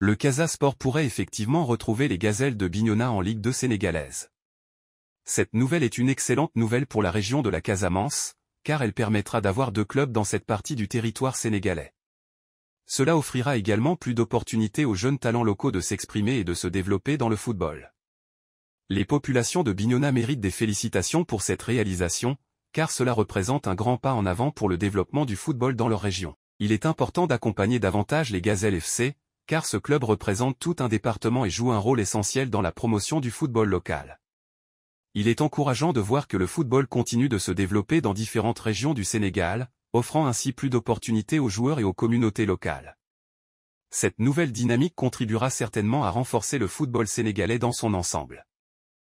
le Casa Sport pourrait effectivement retrouver les gazelles de Bignona en Ligue 2 sénégalaise. Cette nouvelle est une excellente nouvelle pour la région de la Casamance, car elle permettra d'avoir deux clubs dans cette partie du territoire sénégalais. Cela offrira également plus d'opportunités aux jeunes talents locaux de s'exprimer et de se développer dans le football. Les populations de Bignona méritent des félicitations pour cette réalisation, car cela représente un grand pas en avant pour le développement du football dans leur région. Il est important d'accompagner davantage les Gazelles FC, car ce club représente tout un département et joue un rôle essentiel dans la promotion du football local. Il est encourageant de voir que le football continue de se développer dans différentes régions du Sénégal, offrant ainsi plus d'opportunités aux joueurs et aux communautés locales. Cette nouvelle dynamique contribuera certainement à renforcer le football sénégalais dans son ensemble.